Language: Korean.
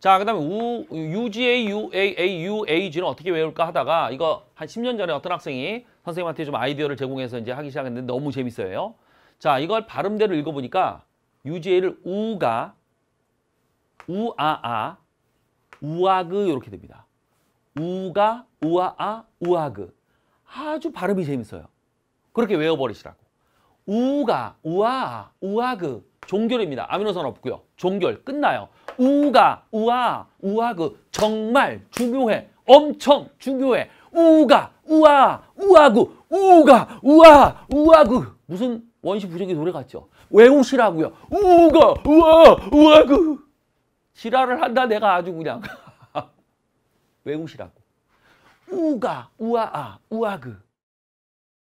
자, 그 다음에 UGA, UAA, UAG는 어떻게 외울까 하다가 이거 한 10년 전에 어떤 학생이 선생님한테 좀 아이디어를 제공해서 이제 하기 시작했는데 너무 재밌어요. 자, 이걸 발음대로 읽어보니까 UGA를 우가, 우아아, 우아그 이렇게 됩니다. 우가, 우아아, 우아그. 아주 발음이 재밌어요. 그렇게 외워버리시라고. 우가, 우아아, 우아그. 종결입니다. 아미노산 없고요. 종결 끝나요. 우가, 우아, 우아그 정말 중요해. 엄청 중요해. 우가, 우아, 우아구, 우가, 우아, 우아구. 무슨 원시 부족의 노래 같죠? 외우시라고요. 우가, 우아, 우아구. 지랄을 한다 내가 아주 그냥. 외우시라고. 우가, 우아아, 우아그.